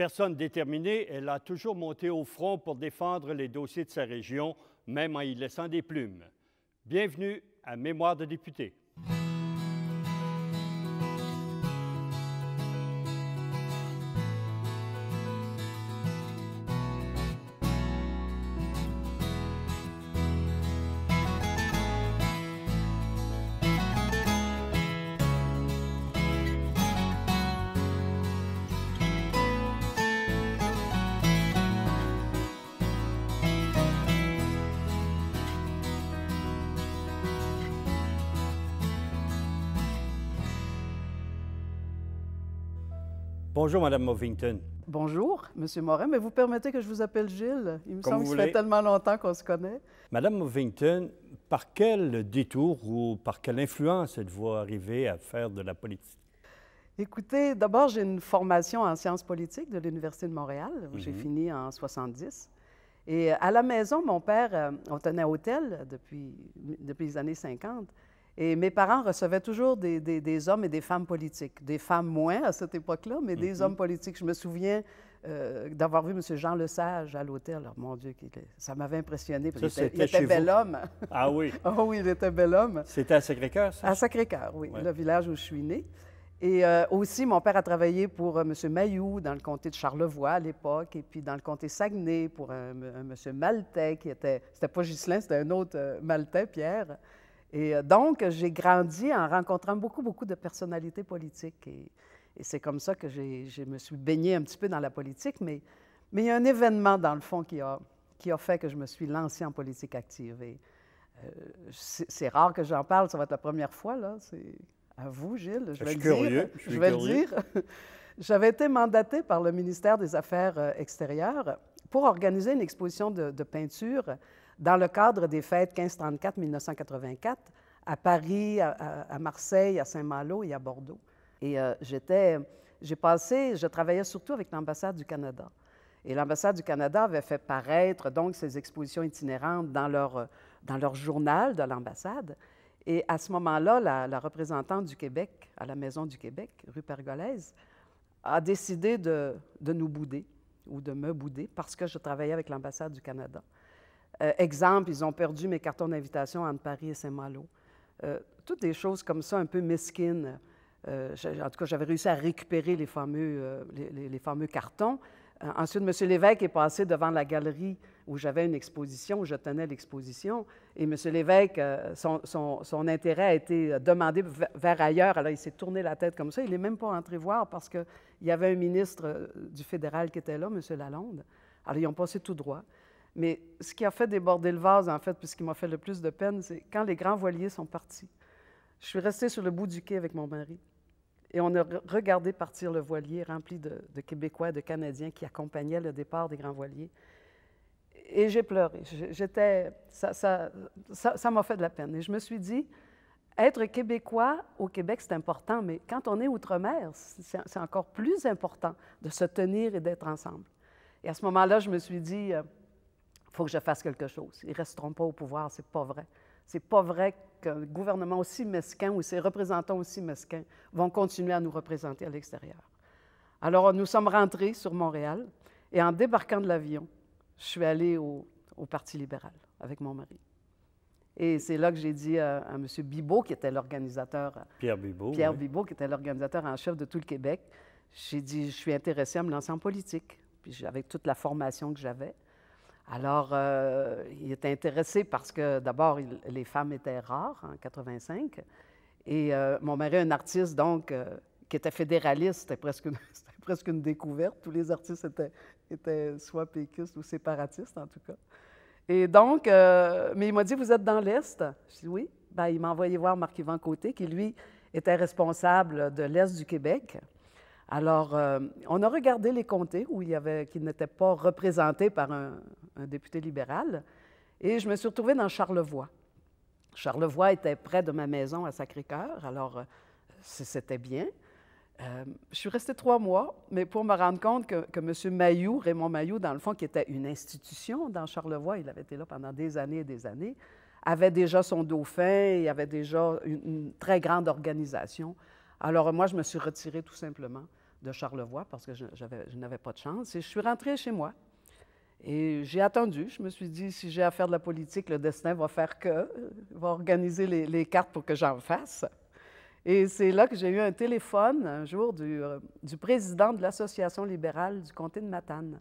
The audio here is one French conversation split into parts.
Personne déterminée, elle a toujours monté au front pour défendre les dossiers de sa région, même en y laissant des plumes. Bienvenue à Mémoire de député. Bonjour, Madame Movington. Bonjour, Monsieur Morin, mais vous permettez que je vous appelle Gilles. Il me semble que ça fait tellement longtemps qu'on se connaît. Madame Movington, par quel détour ou par quelle influence êtes-vous arrivée à faire de la politique? Écoutez, d'abord, j'ai une formation en sciences politiques de l'Université de Montréal. où J'ai mhm. fini en 70. Et à la maison, mon père, euh, on tenait hôtel depuis, depuis les années 50. Et mes parents recevaient toujours des, hommes et des femmes politiques. Des femmes moins à cette époque-là, mais des mhm. hommes politiques. Je me souviens euh, d'avoir vu M. Jean Lesage à l'hôtel. Alors, oh, mon Dieu, ça m'avait impressionné. Parce il était, bel homme. Ah oui. oh oui, il était bel homme. C'était à Sacré-Cœur, ça? À Sacré-Cœur, oui, le village où je suis née. Et euh, aussi, mon père a travaillé pour Monsieur M. Mayou dans le comté de Charlevoix à l'époque, et puis dans le comté Saguenay pour un, un M. Maltais qui était. C'était pas Ghislain, c'était un autre euh, Maltais, Pierre. Et euh, donc, j'ai grandi en rencontrant beaucoup, beaucoup de personnalités politiques. Et, c'est comme ça que je me suis baignée un petit peu dans la politique. Mais, mais il y a un événement, dans le fond, qui a, qui a fait que je me suis lancée en politique active. Et euh, c'est rare que j'en parle, ça va être la première fois, là. C'est à vous, Gilles. Je, vais le curieux. Dire. Je, je vais le dire. J'avais été mandatée par le ministère des Affaires euh, extérieures pour organiser une exposition de, de peinture dans le cadre des fêtes 1534-1984, à Paris, à, Marseille, à Saint-Malo et à Bordeaux. Et euh, j'étais, j'ai passé, je travaillais surtout avec l'ambassade du Canada. Et l'ambassade du Canada avait fait paraître donc ces expositions itinérantes dans leur, euh, dans leur journal de l'ambassade. Et à ce moment-là, la, représentante du Québec, à la Maison du Québec, rue Pergolèse, a décidé de, de nous bouder ou de me bouder parce que je travaillais avec l'ambassade du Canada. Euh, exemple, ils ont perdu mes cartons d'invitation entre Paris et Saint-Malo. Euh, toutes des choses comme ça, un peu mesquines. Euh, en tout cas, j'avais réussi à récupérer les fameux, les, fameux cartons. ensuite, M. Lévesque est passé devant la galerie où j'avais une exposition, où je tenais l'exposition. Et M. Lévesque, son, son, intérêt a été demandé vers ailleurs. Alors, il s'est tourné la tête comme ça. Il n'est même pas entré voir parce qu'il y avait un ministre du fédéral qui était là, M. Lalonde. Alors, ils ont passé tout droit. Mais ce qui a fait déborder le vase, en fait, puis ce qui m'a fait le plus de peine, c'est quand les grands voiliers sont partis. Je suis restée sur le bout du quai avec mon mari. Et on a regardé partir le voilier rempli de, de Québécois, de Canadiens qui accompagnaient le départ des grands voiliers. Et j'ai pleuré. J'étais, ça, ça, ça m'a fait de la peine. Et je me suis dit, être Québécois au Québec, c'est important, mais quand on est outre-mer, c'est encore plus important de se tenir et d'être ensemble. Et à ce moment-là, je me suis dit, euh, il faut que je fasse quelque chose. Ils ne resteront pas au pouvoir, c'est pas vrai. C'est pas vrai qu'un gouvernement aussi mesquin ou ses représentants aussi mesquins vont continuer à nous représenter à l'extérieur. Alors, nous sommes rentrés sur Montréal et en débarquant de l'avion, je suis allée au, Parti libéral avec mon mari. Et c'est là que j'ai dit à, Monsieur M. Bibot, qui était l'organisateur. Euh, Pierre Bibot. Pierre oui. qui était l'organisateur en chef de tout le Québec. J'ai dit Je suis intéressée à me lancer en politique. Puis, avec toute la formation que j'avais, alors, euh, il était intéressé parce que d'abord, les femmes étaient rares en 85. Et euh, mon mari est un artiste, donc, euh, qui était fédéraliste. C'était presque, une, presque une découverte. Tous les artistes étaient, étaient soit péquistes ou séparatistes, en tout cas. Et donc, mais il m'a dit, vous êtes dans l'Est? Je dis oui. Ben, il m'a envoyé voir Marc-Yvan Côté, qui, lui, était responsable de l'Est du Québec. Alors, on a regardé les comtés où il y avait, qui n'étaient pas représentés par un, euh, député libéral, et je me suis retrouvée dans Charlevoix. Charlevoix était près de ma maison à Sacré-Cœur, alors euh, c'était bien. Euh, je suis restée trois mois, mais pour me rendre compte que, M. Mayou, Raymond Mailloux, dans le fond, qui était une institution dans Charlevoix, il avait été là pendant des années et des années, avait déjà son dauphin, il avait déjà une, très grande organisation. Alors moi, je me suis retirée tout simplement de Charlevoix parce que je, je n'avais pas de chance et je suis rentrée chez moi. Et j'ai attendu. Je me suis dit, si j'ai à faire de la politique, le destin va faire que, euh, va organiser les, cartes pour que j'en fasse. Et c'est là que j'ai eu un téléphone un jour euh, du, président de l'Association libérale du comté de Matane,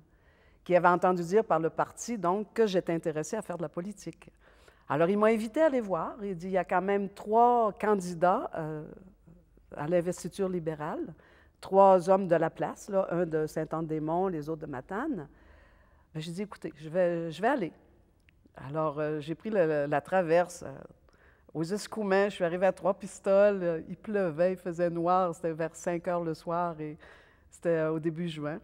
qui avait entendu dire par le parti, donc, que j'étais intéressée à faire de la politique. Alors, il m'a invité à les voir. Il dit, il y a quand même trois candidats euh, à l'investiture libérale, trois hommes de la place, là, un de Saint-Anne-des-Monts, les autres de Matane. Ben, j'ai dit, écoutez, je vais, je vais aller. Alors, euh, j'ai pris la traverse euh, aux Escoumins. Je suis arrivée à Trois-Pistoles. Euh, il pleuvait, il faisait noir. C'était vers 5 heures le soir et c'était au début juin.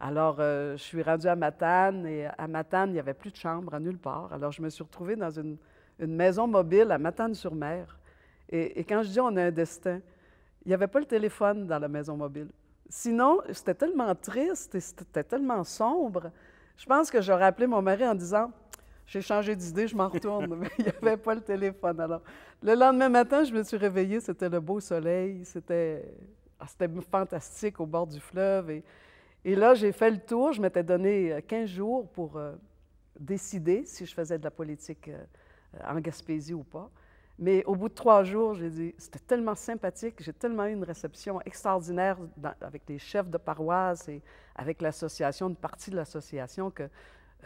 Alors, je suis rendue à Matane et à Matane, il n'y avait plus de chambre à nulle part. Alors, je me suis retrouvée dans une, maison mobile à Matane-sur-Mer. Et, et quand je dis on a un destin, il n'y avait pas le téléphone dans la maison mobile. Sinon, c'était tellement triste et c'était tellement sombre je pense que j'aurais appelé mon mari en disant J'ai changé d'idée, je m'en retourne. Mais il n'y avait pas le téléphone. Alors, le lendemain matin, je me suis réveillée. C'était le beau soleil. C'était ah, fantastique au bord du fleuve. Et, là, j'ai fait le tour. Je m'étais donné 15 euh, jours pour euh, décider si je faisais de la politique euh, en Gaspésie ou pas. Mais au bout de trois jours, j'ai dit, c'était tellement sympathique, j'ai tellement eu une réception extraordinaire avec les chefs de paroisse et avec l'association, une partie de l'association, que euh,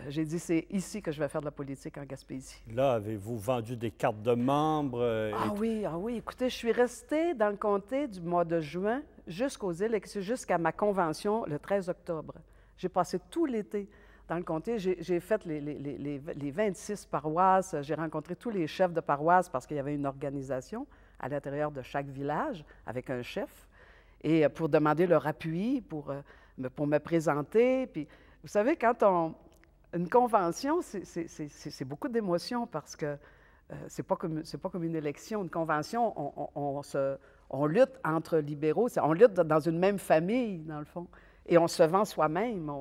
j'ai dit, c'est ici que je vais faire de la politique en Gaspésie. Là, avez-vous vendu des cartes de membres? Euh, ah oui, ah oui. Écoutez, je suis restée dans le comté du mois de juin jusqu'aux îles, jusqu'à ma convention le 13 octobre. J'ai passé tout l'été dans le comté, j'ai fait les, 26 paroisses, j'ai rencontré tous les chefs de paroisse parce qu'il y avait une organisation à l'intérieur de chaque village avec un chef, et euh, pour demander leur appui, pour, euh, pour me présenter. Puis, vous savez, quand on... Une convention, c'est beaucoup d'émotions parce que euh, c'est pas comme c'est pas comme une élection, une convention. On, on, on, se, on lutte entre libéraux, on lutte dans une même famille dans le fond. Et on se vend soi-même.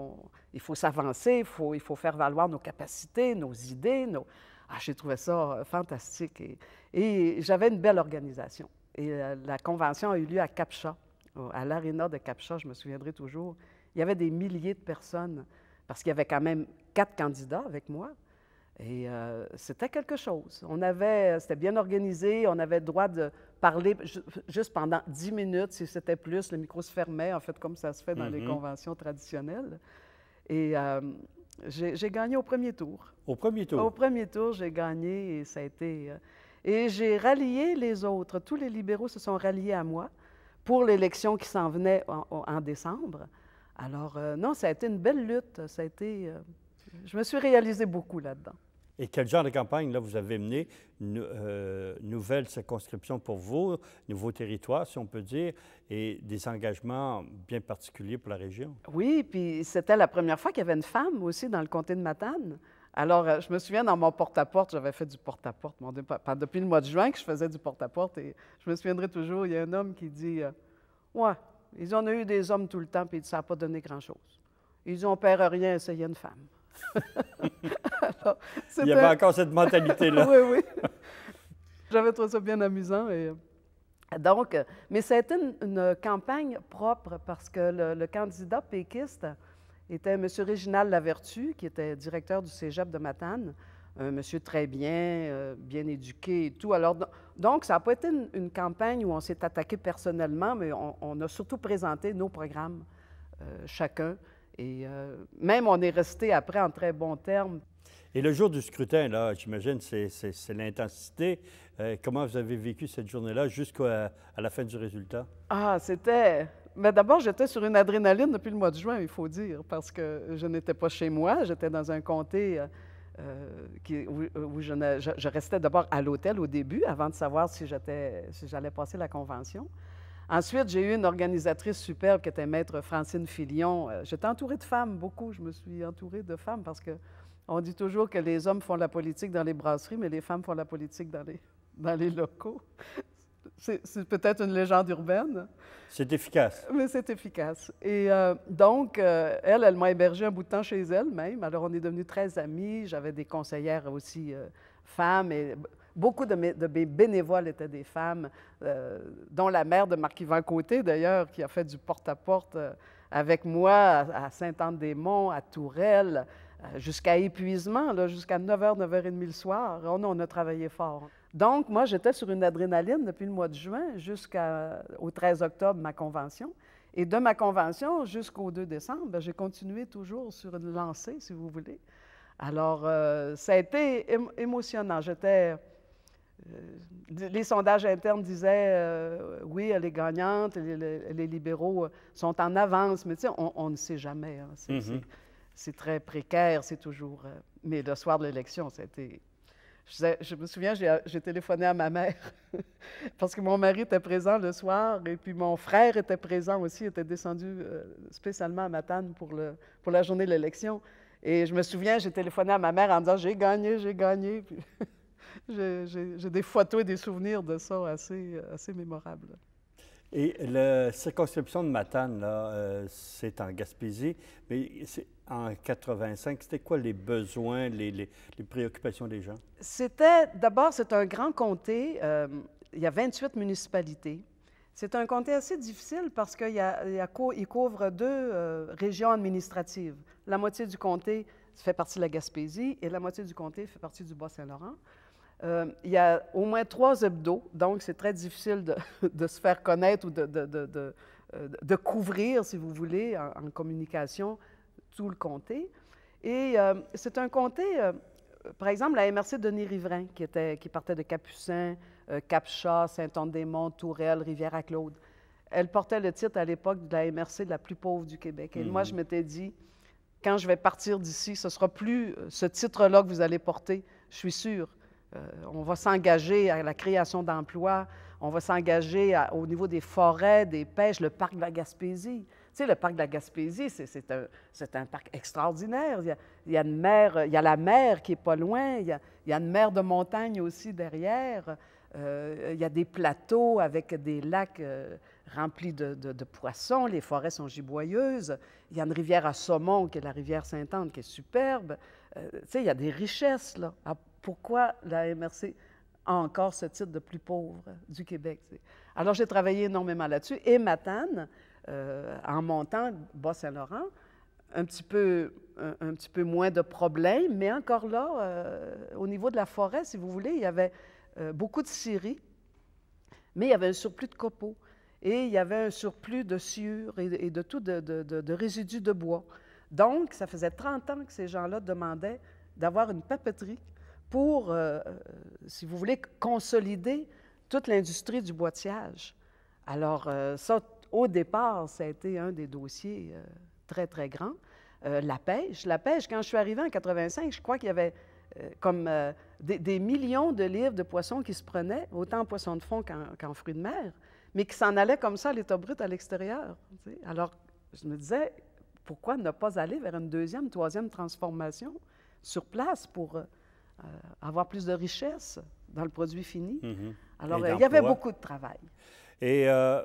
Il faut s'avancer, il faut, il faut faire valoir nos capacités, nos idées. Nos... Ah, j'ai trouvé ça euh, fantastique. Et, j'avais une belle organisation. Et euh, la, convention a eu lieu à Capcha, à l'aréna de Capcha, je me souviendrai toujours. Il y avait des milliers de personnes, parce qu'il y avait quand même quatre candidats avec moi. Et euh, c'était quelque chose. On avait, c'était bien organisé, on avait le droit de parler juste pendant dix minutes, si c'était plus, le micro se fermait, en fait, comme ça se fait dans les mhm. conventions traditionnelles. Et euh, j'ai gagné au premier tour. Au premier tour? Au premier tour, j'ai gagné et ça a été... Euh, et j'ai rallié les autres. Tous les libéraux se sont ralliés à moi pour l'élection qui s'en venait en, en, décembre. Alors, non, ça a été une belle lutte. Ça a été... Je me suis réalisée beaucoup là-dedans. Et quel genre de campagne, là, vous avez mené? Euh, nouvelle circonscription pour vous, nouveau territoire, si on peut dire, et des engagements bien particuliers pour la région. Oui, puis c'était la première fois qu'il y avait une femme aussi dans le comté de Matane. Alors, euh, je me souviens, dans mon porte-à-porte, j'avais fait du porte-à-porte, depuis le mois de juin que je faisais du porte-à-porte, et je me souviendrai toujours, il y a un homme qui dit euh, Ouais, ils en ont eu des hommes tout le temps, puis ça n'a pas donné grand-chose. Ils ont père rien, est une femme. » Il y avait encore cette mentalité-là. oui, oui. J'avais trouvé ça bien amusant. Et... Euh, donc, euh, mais ça a été une, campagne propre parce que le, candidat péquiste était M. Réginald Lavertu, qui était directeur du cégep de Matane, un monsieur très bien, euh, bien éduqué et tout. Alors, donc, ça n'a pas été une, campagne où on s'est attaqué personnellement, mais on, a surtout présenté nos programmes chacun et euh, même, on est resté après en très bons termes. Et le jour du scrutin, là, j'imagine, c'est l'intensité. Euh, comment vous avez vécu cette journée-là jusqu'à euh, la fin du résultat? Ah, c'était. Mais d'abord, j'étais sur une adrénaline depuis le mois de juin, il faut dire, parce que je n'étais pas chez moi, j'étais dans un comté. où, je, restais d'abord à l'hôtel au début avant de savoir si j'allais passer la convention. Ensuite, j'ai eu une organisatrice superbe qui était maître Francine Filion. Euh, j'étais entourée de femmes, beaucoup. Je me suis entourée de femmes parce que on dit toujours que les hommes font la politique dans les brasseries, mais les femmes font la politique dans les, dans les locaux. C'est peut-être une légende urbaine. C'est efficace. Mais c'est efficace. Et euh, donc, euh, elle, elle m'a hébergée un bout de temps chez elle même. Alors, on est devenus très amis. J'avais des conseillères aussi femmes. Et Beaucoup de, mes, bénévoles étaient des femmes, euh, dont la mère de Marc-Yvan Côté, d'ailleurs, qui a fait du porte-à-porte euh, avec moi à, Saint-Anne-des-Monts, à Tourelle, euh, jusqu'à épuisement, jusqu'à 9h, 9h30 le soir. Oh on, on a travaillé fort. Donc, moi, j'étais sur une adrénaline depuis le mois de juin jusqu'au 13 octobre, ma convention. Et de ma convention jusqu'au 2 décembre, ben, j'ai continué toujours sur une lancée, si vous voulez. Alors, ça a été émotionnant. J'étais euh, les sondages internes disaient, euh, oui, elle est gagnante, les, les, libéraux euh, sont en avance, mais tu sais, on, ne sait jamais. Hein. Mm-hmm. C'est très précaire, c'est toujours... mais le soir de l'élection, c'était... Je, je, me souviens, j'ai téléphoné à ma mère parce que mon mari était présent le soir et puis mon frère était présent aussi, était descendu spécialement à Matane pour, le, pour la journée de l'élection. Et je me souviens, j'ai téléphoné à ma mère en disant, j'ai gagné, j'ai gagné. J'ai des photos et des souvenirs de ça assez, assez mémorables. Et la circonscription de Matane, euh, c'est en Gaspésie, mais en 85, c'était quoi les besoins, les, les, préoccupations des gens? C'était, d'abord, c'est un grand comté. Euh, il y a 28 municipalités. C'est un comté assez difficile parce qu'il il couvre deux euh, régions administratives. La moitié du comté fait partie de la Gaspésie et la moitié du comté fait partie du Bas-Saint-Laurent. Euh, il y a au moins trois hebdos, donc c'est très difficile de, se faire connaître ou euh, de, couvrir, si vous voulez, en, communication, tout le comté. Et euh, c'est un comté, par exemple, la MRC Denis Riverain, qui, était, qui partait de Capucin, Capchat, saint anne des Tourelle, Rivière-à-Claude. Elle portait le titre à l'époque de la MRC de la plus pauvre du Québec. Et moi, mhm. je m'étais dit, quand je vais partir d'ici, ce sera plus ce titre-là que vous allez porter, je suis sûre. Euh, on va s'engager à la création d'emplois, on va s'engager au niveau des forêts, des pêches, le parc de la Gaspésie. Tu sais, le parc de la Gaspésie, c'est un, parc extraordinaire. Il y, a, une mer, il y a la mer qui est pas loin, il y a, une mer de montagne aussi derrière. Euh, il y a des plateaux avec des lacs euh, remplis de, poissons, les forêts sont giboyeuses. Il y a une rivière à saumon qui est la rivière Sainte-Anne qui est superbe. tu sais, il y a des richesses là, pourquoi la MRC a encore ce titre de plus pauvre du Québec. Alors, j'ai travaillé énormément là-dessus. Et Matane, euh, en montant Bas-Saint-Laurent, un petit, peu, moins de problèmes, mais encore là, euh, au niveau de la forêt, si vous voulez, il y avait euh, beaucoup de scieries, mais il y avait un surplus de copeaux et il y avait un surplus de sciures et, de tout de, de, résidus de bois. Donc, ça faisait 30 ans que ces gens-là demandaient d'avoir une papeterie pour, euh, euh, si vous voulez, consolider toute l'industrie du boîtiage Alors, euh, ça, au départ, ça a été un des dossiers très, très grands. la pêche. La pêche, quand je suis arrivée en 85, je crois qu'il y avait comme des, millions de livres de poissons qui se prenaient, autant en poissons de fond qu'en, fruits de mer, mais qui s'en allaient comme ça à l'état brut à l'extérieur. Alors, je me disais, pourquoi ne pas aller vers une deuxième, troisième transformation sur place pour euh, avoir plus de richesse dans le produit fini. Mhm. Alors, euh, il y avait beaucoup de travail. Et euh,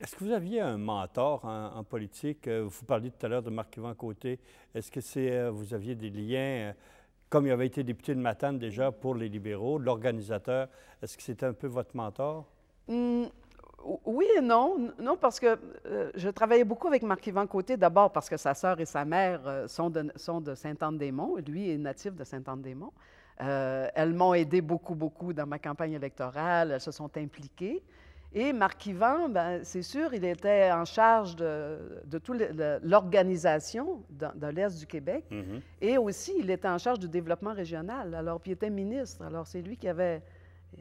est-ce que vous aviez un mentor en, politique? Vous parliez tout à l'heure de Marc-Yvan Côté. Est-ce que c'est, vous aviez des liens, comme il avait été député de Matane déjà pour les libéraux, l'organisateur, est-ce que c'était un peu votre mentor? Hmm, oui et non. Non, parce que je travaillais beaucoup avec Marc-Yvan Côté, d'abord parce que sa sœur et sa mère sont de, sont de Sainte-Anne-des-Monts. Lui est natif de saint anne des monts euh, elles m'ont aidé beaucoup, beaucoup dans ma campagne électorale. Elles se sont impliquées. Et Marc Yvan, ben, c'est sûr, il était en charge de, de toute l'organisation de, l'Est du Québec. Mm-hmm. Et aussi, il était en charge du développement régional. Alors, puis il était ministre. Alors, c'est lui qui avait,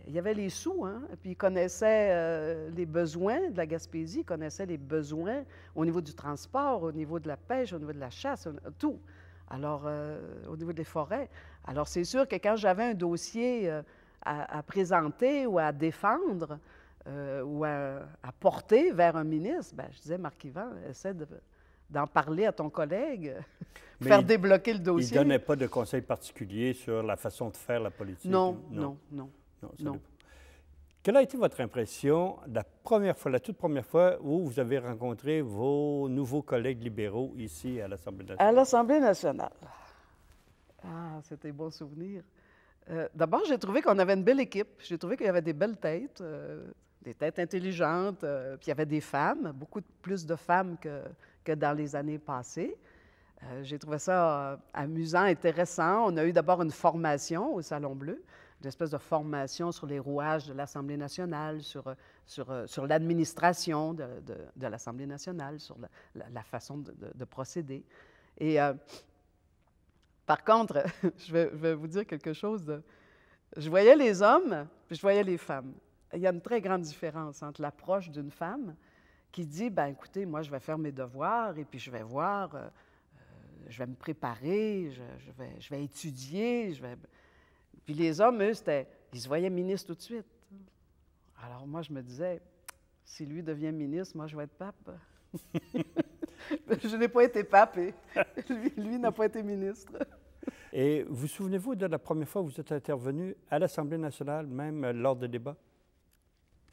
il avait les sous, hein? Puis il connaissait euh, les besoins de la Gaspésie, il connaissait les besoins au niveau du transport, au niveau de la pêche, au niveau de la chasse, tout alors euh, au niveau des forêts. Alors c'est sûr que quand j'avais un dossier euh, à, présenter ou à défendre euh, ou à, porter vers un ministre, ben, je disais, Marc-Yvan, essaie d'en parler à ton collègue, faire débloquer le dossier. Il ne donnait pas de conseils particuliers sur la façon de faire la politique? non. non. non, non. Quelle a été votre impression la première fois, la toute première fois où vous avez rencontré vos nouveaux collègues libéraux ici à l'Assemblée nationale? À l'Assemblée nationale. Ah, c'était un bon souvenir. Euh, d'abord, j'ai trouvé qu'on avait une belle équipe. J'ai trouvé qu'il y avait des belles têtes, euh, des têtes intelligentes. Euh, puis il y avait des femmes, beaucoup plus de femmes que, que dans les années passées. j'ai trouvé ça amusant, intéressant. On a eu d'abord une formation au Salon Bleu espèce de formation sur les rouages de l'Assemblée nationale, sur, euh, sur, euh, sur l'administration de, de, l'Assemblée nationale, sur la, façon de, procéder. Et euh, par contre, je, vais, je vous dire quelque chose. je voyais les hommes, je voyais les femmes. Il y a une très grande différence entre l'approche d'une femme qui dit, ben écoutez, moi je vais faire mes devoirs et puis je vais voir je vais me préparer, je, je, vais, je vais étudier, je vais, puis les hommes, eux, c'était, ils se voyaient ministres tout de suite. Alors moi, je me disais, si lui devient ministre, moi, je vais être pape. je n'ai pas été pape et lui, n'a pas été ministre. et vous souvenez-vous de la première fois où vous êtes intervenu à l'Assemblée nationale, même lors des débats?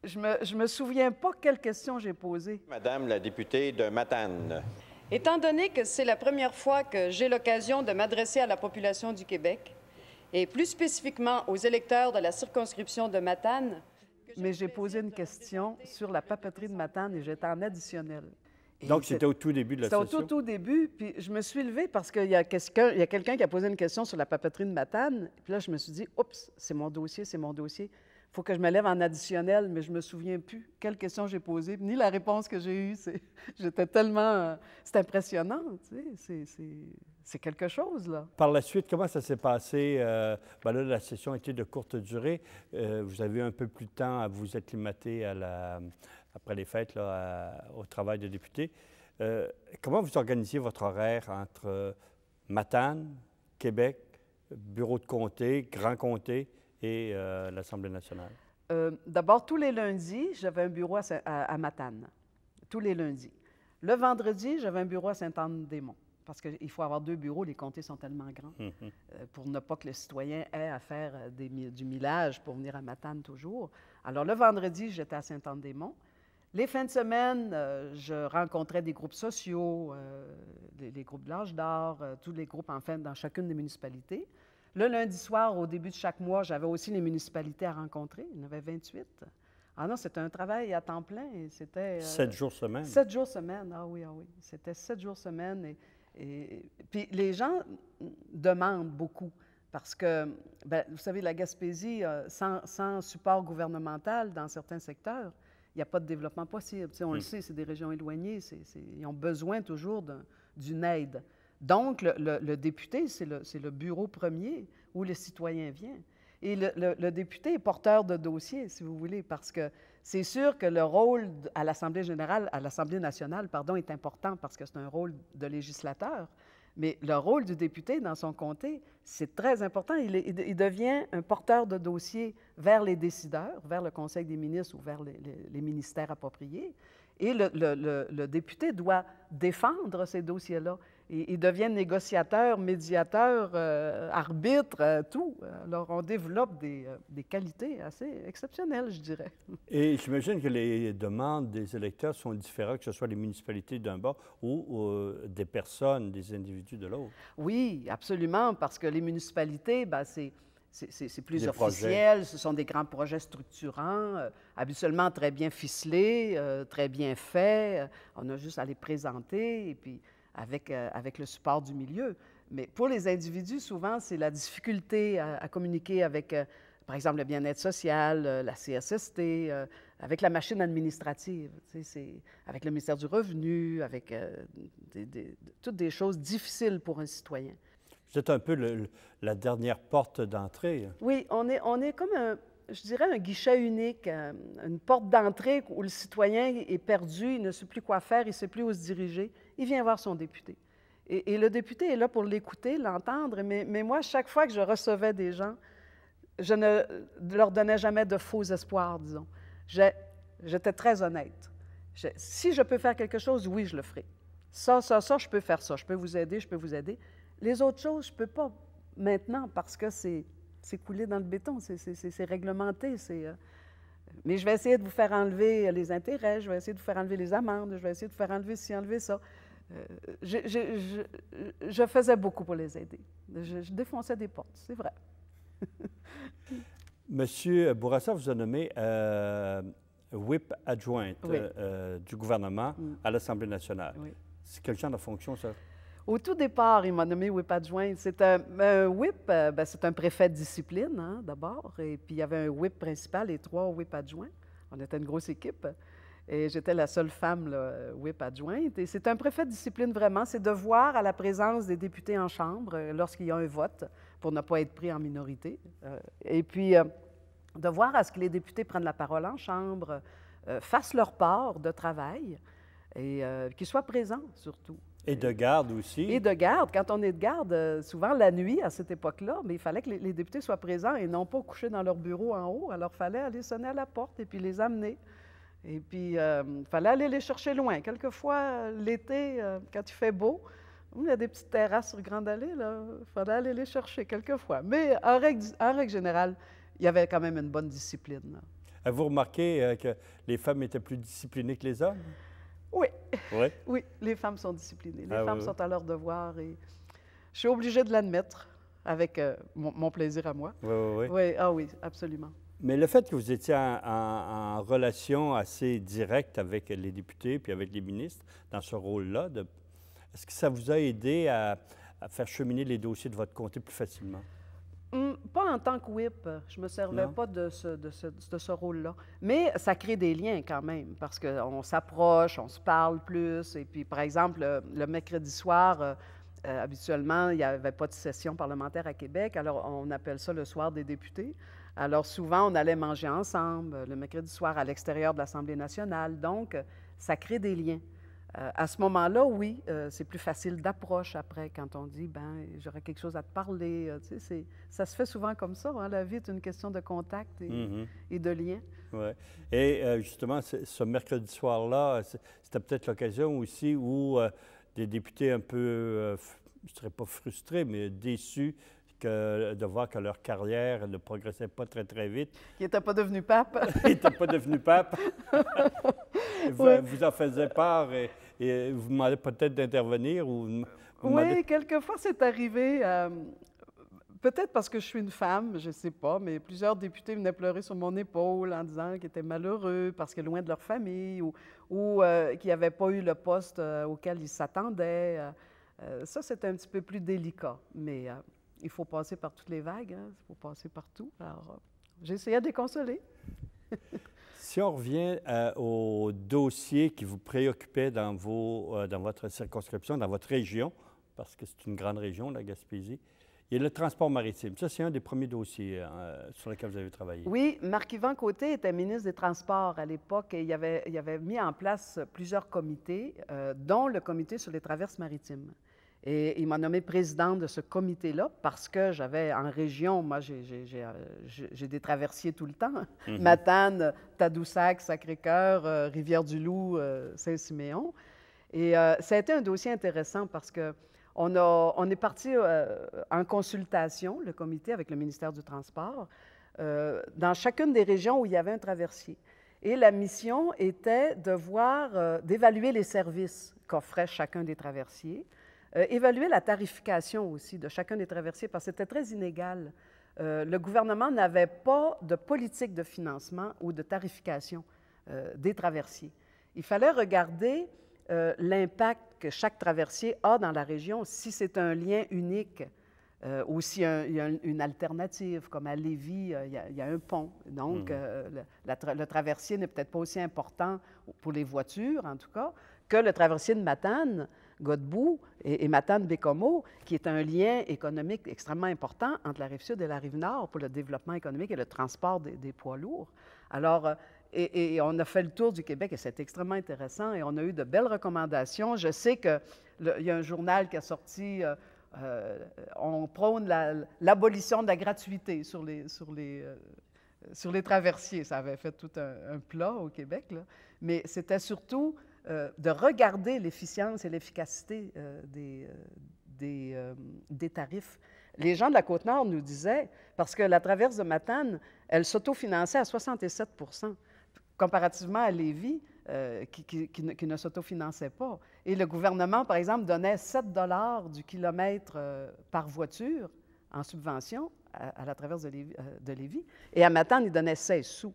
Je me, je me souviens pas quelle question j'ai posée. Madame la députée de Matane. Étant donné que c'est la première fois que j'ai l'occasion de m'adresser à la population du Québec, et plus spécifiquement aux électeurs de la circonscription de Matane. Mais j'ai posé une question sur la papeterie de Matane et j'étais en additionnel. Donc, c'était au tout début de la session? C'était au tout, début, puis je me suis levée parce qu'il y a quelqu'un qui a posé une question sur la papeterie de Matane. Puis là, je me suis dit, oups, c'est mon dossier, c'est mon dossier faut que je me lève en additionnel, mais je me souviens plus quelle question j'ai posée, ni la réponse que j'ai eue. J'étais tellement... Euh, c'est impressionnant, tu sais, c'est quelque chose, là. Par la suite, comment ça s'est passé? Euh, ben là, la session était de courte durée. Euh, vous avez eu un peu plus de temps à vous acclimater à la, après les fêtes là, au travail de député. comment vous organisez votre horaire entre Matane, Québec, bureau de comté, grand comté? et euh, l'Assemblée nationale euh, D'abord, tous les lundis, j'avais un bureau à, Matane. Tous les lundis. Le vendredi, j'avais un bureau à Sainte-Anne-des-Monts. Parce qu'il faut avoir deux bureaux, les comtés sont tellement grands, mhm. euh, pour ne pas que le citoyen ait à faire du millage pour venir à Matane toujours. Alors, le vendredi, j'étais à Sainte-Anne-des-Monts. Les fins de semaine, je rencontrais des groupes sociaux, les, groupes de l'âge d'or, tous les groupes, enfin, dans chacune des municipalités. Le lundi soir, au début de chaque mois, j'avais aussi les municipalités à rencontrer. Il y en avait 28. Ah non, c'était un travail à temps plein. C'était. Euh, sept jours semaine. Sept jours semaine, ah oui, ah oui. C'était sept jours semaine. Et, puis les gens demandent beaucoup parce que, ben, vous savez, la Gaspésie, euh, sans, support gouvernemental dans certains secteurs, il n'y a pas de développement possible. on le hmm. sait, c'est des régions éloignées, ils ont besoin toujours d'une aide. Donc, le, député, c'est le, bureau premier où le citoyen vient. Et le, député est porteur de dossier, si vous voulez, parce que c'est sûr que le rôle à l'Assemblée générale, à l'Assemblée nationale, pardon, est important parce que c'est un rôle de législateur. Mais le rôle du député dans son comté, c'est très important. Il, devient un porteur de dossier vers les décideurs, vers le Conseil des ministres ou vers les, ministères appropriés. Et le, député doit défendre ces dossiers-là ils, deviennent négociateurs, médiateurs, euh, arbitres, euh, tout. Alors, on développe euh, des, qualités assez exceptionnelles, je dirais. Et j'imagine que les demandes des électeurs sont différentes, que ce soit les municipalités d'un bord ou des personnes, des individus de l'autre. Oui, absolument, parce que les municipalités, ben, c'est... C'est plus officiel, ce sont des grands projets structurants, habituellement très bien ficelés, très bien faits. On a juste à les présenter et puis euh, avec, le support du milieu. Mais pour les individus, souvent, c'est la difficulté à, communiquer avec, euh, par exemple, le bien-être social, euh, la CSST, avec la machine administrative, avec le ministère du Revenu, avec toutes des choses difficiles pour un citoyen. C'est un peu la dernière porte d'entrée. Oui, on est, comme je dirais, un guichet unique, une porte d'entrée où le citoyen est perdu, il ne sait plus quoi faire, il ne sait plus où se diriger il vient voir son député. Et, le député est là pour l'écouter, l'entendre, mais, mais, moi, chaque fois que je recevais des gens, je ne leur donnais jamais de faux espoirs, disons. J'étais très honnête. si je peux faire quelque chose, oui, je le ferai. Ça, ça, ça, je peux faire ça. Je peux vous aider, je peux vous aider. Les autres choses, je ne peux pas maintenant parce que c'est coulé dans le béton, c'est réglementé, euh, mais je vais essayer de vous faire enlever les intérêts, je vais essayer de vous faire enlever les amendes, je vais essayer de vous faire enlever ci, enlever ça. Euh, je, faisais beaucoup pour les aider. Je, défonçais des portes, c'est vrai. Monsieur Bourassa vous a nommé euh, whip adjointe euh, du gouvernement mm. à l'Assemblée nationale. C'est quel genre de fonction, ça? Au tout départ, il m'a nommé whip adjoint. C'est un, whip, euh, ben, c'est un préfet de discipline, hein, d'abord. Et puis, il y avait un whip principal et trois whip adjoints. On était une grosse équipe. Et j'étais la seule femme là, whip adjointe. Et c'est un préfet de discipline vraiment, c'est de voir à la présence des députés en Chambre euh, lorsqu'il y a un vote pour ne pas être pris en minorité. Euh, et puis, euh, de voir à ce que les députés prennent la parole en Chambre, fassent leur part de travail et qu'ils soient présents surtout. Et de garde aussi. Et de garde. Quand on est de garde, souvent la nuit à cette époque-là, mais il fallait que les députés soient présents et non pas couchés dans leur bureau en haut. Alors, il fallait aller sonner à la porte et puis les amener. Et puis, il euh, fallait aller les chercher loin. Quelquefois, l'été, euh, quand il fait beau, hum, il y a des petites terrasses sur Grande Allée, il fallait aller les chercher quelquefois. Mais en règle, règle générale, il y avait quand même une bonne discipline. Avez-vous ah, remarqué euh, que les femmes étaient plus disciplinées que les hommes? Oui. Oui, oui les femmes sont disciplinées. Les ah, femmes sont à leur devoir et je suis obligée de l'admettre avec mon, plaisir à moi. Oui, oui, oui. Oui, ah oui, absolument. Mais le fait que vous étiez en, relation assez directe avec les députés puis avec les ministres dans ce rôle-là, est-ce que ça vous a aidé à, faire cheminer les dossiers de votre comté plus facilement? Hum, pas en tant que whip. Je me servais pas de ce, de ce, de ce rôle-là. Mais ça crée des liens quand même, parce qu'on s'approche, on se parle plus. Et puis, par exemple, le, mercredi soir, euh, euh, habituellement, il n'y avait pas de session parlementaire à Québec. Alors, on appelle ça le soir des députés. Alors souvent, on allait manger ensemble euh, le mercredi soir à l'extérieur de l'Assemblée nationale. Donc, euh, ça crée des liens. Euh, à ce moment-là, oui, c'est plus facile d'approche après quand on dit, ben, j'aurais quelque chose à te parler. ça se fait souvent comme ça. Hein? La vie est une question de contact et, mm-hmm. de lien. Ouais. Et justement, ce mercredi soir-là, c'était peut-être l'occasion aussi où des députés un peu, je serais pas frustrés, mais déçus de voir que leur carrière ne progressait pas très, très vite. Il n'était pas devenu pape. Il n'était pas devenu pape. vous, en faisiez part et, vous m'avez peut-être d'intervenir ou... Oui, quelquefois c'est arrivé. Euh, peut-être parce que je suis une femme, je ne sais pas, mais plusieurs députés venaient pleurer sur mon épaule en disant qu'ils étaient malheureux parce qu'ils étaient loin de leur famille ou, ou euh, qu'ils n'avaient pas eu le poste euh, auquel ils s'attendaient. ça, c'était un petit peu plus délicat, mais il faut passer par toutes les vagues, hein. il faut passer partout. Alors, euh, j'essayais de les si on revient euh, au dossier qui vous préoccupait dans, vos, euh, dans votre circonscription, dans votre région, parce que c'est une grande région, la Gaspésie, il y a le transport maritime. Ça, c'est un des premiers dossiers hein, sur lesquels vous avez travaillé. Oui, Marc-Yvan Côté était ministre des Transports à l'époque et il il avait mis en place plusieurs comités, dont le comité sur les traverses maritimes. Et il m'a nommé présidente de ce comité-là parce que j'avais en région, moi j'ai euh, des traversiers tout le temps, mhm. Matane, Tadoussac, Sacré-Cœur, euh, Rivière-du-Loup, euh, Saint-Siméon. Et ça a été un dossier intéressant parce que on, est parti en consultation, le comité, avec le ministère du Transport, dans chacune des régions où il y avait un traversier. Et la mission était de voir, d'évaluer les services qu'offrait chacun des traversiers, euh, évaluer la tarification aussi de chacun des traversiers, parce que c'était très inégal. Euh, le gouvernement n'avait pas de politique de financement ou de tarification euh, des traversiers. Il fallait regarder l'impact que chaque traversier a dans la région, si c'est un lien unique ou s'il y a, une alternative, comme à Lévis, il y, a, un pont. Donc, mmh. le traversier n'est peut-être pas aussi important pour les voitures, en tout cas, que le traversier de Matane Godbout et, Matane-Bécomo, qui est un lien économique extrêmement important entre la rive sud et la rive nord pour le développement économique et le transport des, poids lourds. Alors, euh, et, on a fait le tour du Québec et c'est extrêmement intéressant et on a eu de belles recommandations. Je sais qu'il y a un journal qui a sorti, euh, euh, on prône l'abolition de la gratuité sur les, sur les, sur les traversiers. Ça avait fait tout un, un plat au Québec, là. mais c'était surtout euh, de regarder l'efficience et l'efficacité euh, des, euh, des, tarifs. Les gens de la Côte-Nord nous disaient, parce que la traverse de Matane, elle s'autofinançait à 67 comparativement à Lévis, qui, ne, s'autofinançait pas. Et le gouvernement, par exemple, donnait 7 dollars du kilomètre par voiture en subvention à, la traverse de Lévis, Et à Matane, il donnait 16 sous.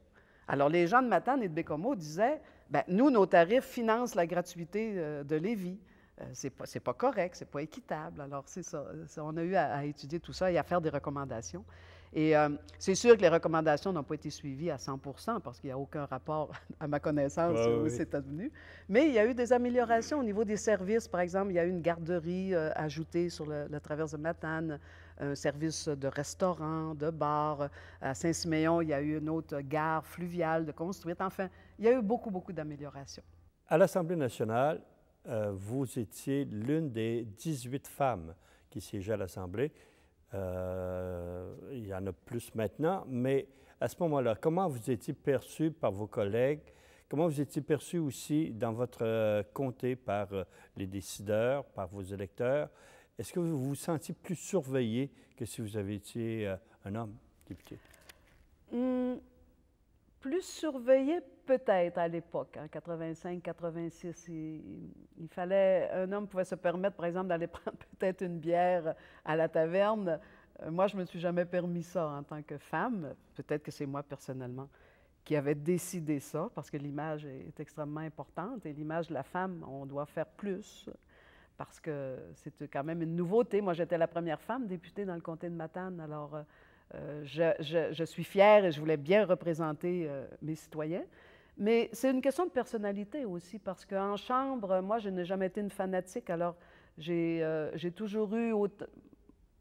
Alors, les gens de Matane et de Bécomo disaient ben, nous, nos tarifs financent la gratuité euh, de Lévis. Euh, Ce n'est pas, correct, correct, c'est pas équitable. Alors, c'est ça. On a eu à, étudier tout ça et à faire des recommandations. Et euh, c'est sûr que les recommandations n'ont pas été suivies à 100 parce qu'il n'y a aucun rapport, à ma connaissance, où c'est advenu. Mais il y a eu des améliorations au niveau des services. Par exemple, il y a eu une garderie ajoutée sur le, la traverse de Matane un service de restaurant, de bar. À Saint-Siméon, il y a eu une autre gare fluviale de construite. Enfin, il y a eu beaucoup, beaucoup d'améliorations. À l'Assemblée nationale, euh, vous étiez l'une des 18 femmes qui siégeaient à l'Assemblée. Euh, il y en a plus maintenant, mais à ce moment-là, comment vous étiez perçue par vos collègues? Comment vous étiez perçue aussi dans votre euh, comté par les décideurs, par vos électeurs? Est-ce que vous vous sentiez plus surveillée que si vous aviez été euh, un homme député? Hmm, plus surveillée, peut-être à l'époque, en 85, 86. Il, il, fallait, un homme pouvait se permettre, par exemple, d'aller prendre peut-être une bière à la taverne. Euh, moi, je ne me suis jamais permis ça en tant que femme. Peut-être que c'est moi personnellement qui avait décidé ça, parce que l'image est extrêmement importante et l'image de la femme, on doit faire plus parce que c'est quand même une nouveauté. Moi, j'étais la première femme députée dans le comté de Matane, alors euh, je, suis fière et je voulais bien représenter euh, mes citoyens. Mais c'est une question de personnalité aussi, parce qu'en chambre, moi, je n'ai jamais été une fanatique, alors j'ai euh, toujours eu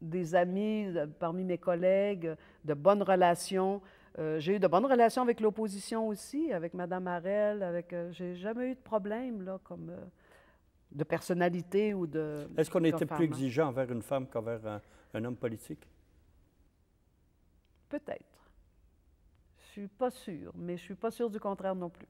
des amis parmi mes collègues, de bonnes relations. j'ai eu de bonnes relations avec l'opposition aussi, avec Mme Harel, avec... j'ai jamais eu de problème, là, comme de personnalité ou de. Est-ce qu'on était plus hein? exigeant envers une femme qu'envers un, homme politique? Peut-être. Je suis pas sûre, mais je suis pas sûre du contraire non plus.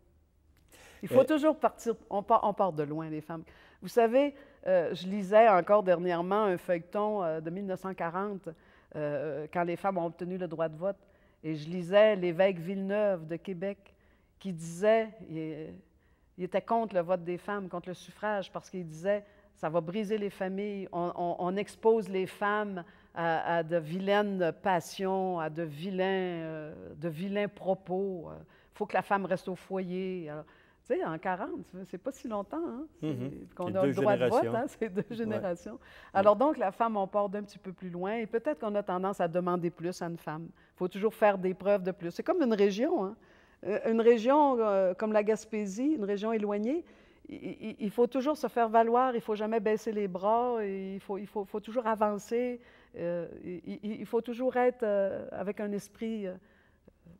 Il faut euh, toujours partir. On part, de loin, les femmes. Vous savez, euh, je lisais encore dernièrement un feuilleton euh, de 1940, quand les femmes ont obtenu le droit de vote. Et je lisais l'évêque Villeneuve de Québec qui disait, il était contre le vote des femmes, contre le suffrage, parce qu'il disait ça va briser les familles, on, expose les femmes à, de vilaines passions, à de vilains, euh, de vilains propos. Il euh. faut que la femme reste au foyer. tu sais, en 40, c'est pas si longtemps hein, mhm. qu'on a le droit de vote, hein, deux générations. Alors donc, la femme, on part d'un petit peu plus loin et peut-être qu'on a tendance à demander plus à une femme. Il faut toujours faire des preuves de plus. C'est comme une région. Hein. Euh, une région euh, comme la Gaspésie, une région éloignée, il, faut toujours se faire valoir, il ne faut jamais baisser les bras, il faut, il faut, toujours avancer, euh, il, faut toujours être avec un esprit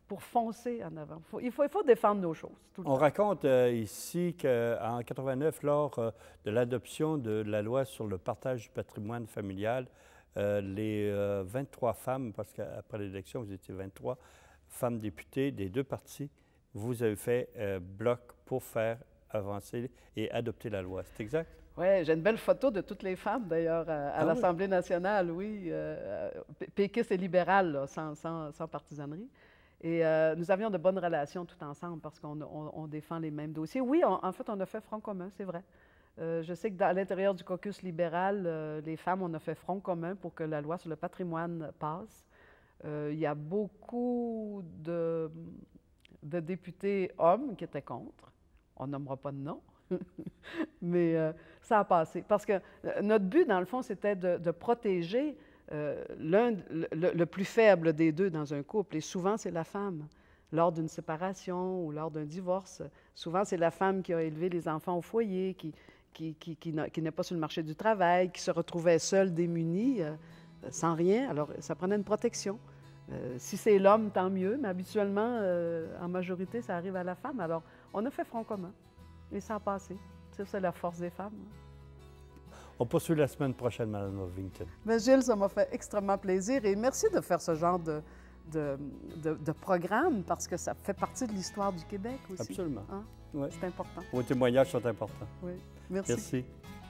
pour foncer en avant. il, faut, il faut défendre nos choses. On raconte ici qu'en 89, lors de l'adoption de la loi sur le partage du patrimoine familial, les 23 femmes, parce qu'après l'élection, vous étiez 23, femmes députées des deux partis, vous avez fait euh, bloc pour faire avancer et adopter la loi. C'est exact? Oui, j'ai une belle photo de toutes les femmes, d'ailleurs, à, ah l'Assemblée nationale, oui, euh, et libéral sans, sans, partisanerie. Et euh, nous avions de bonnes relations tout ensemble parce qu'on défend les mêmes dossiers. Oui, en fait, on a fait front commun, c'est vrai. Euh, je sais que dans l'intérieur du caucus libéral, les femmes, on a fait front commun pour que la loi sur le patrimoine passe. Euh, il y a beaucoup de, députés hommes qui étaient contre. On nommera pas de nom, mais euh, ça a passé. Parce que euh, notre but, dans le fond, c'était de, protéger le, plus faible des deux dans un couple. Et souvent, c'est la femme lors d'une séparation ou lors d'un divorce. Souvent, c'est la femme qui a élevé les enfants au foyer, qui, n'est pas sur le marché du travail, qui se retrouvait seule, démunie, sans rien. Alors, ça prenait une protection. Euh, si c'est l'homme, tant mieux, mais habituellement, euh, en majorité, ça arrive à la femme. Alors, on a fait front commun et ça a passé. Ça, c'est la force des femmes. Hein. On poursuit la semaine prochaine, Mme Ovington. Ben, Gilles, ça m'a fait extrêmement plaisir et merci de faire ce genre de, programme parce que ça fait partie de l'histoire du Québec aussi. Absolument. Hein. C'est important. Vos témoignages sont importants. Oui. Merci. Merci.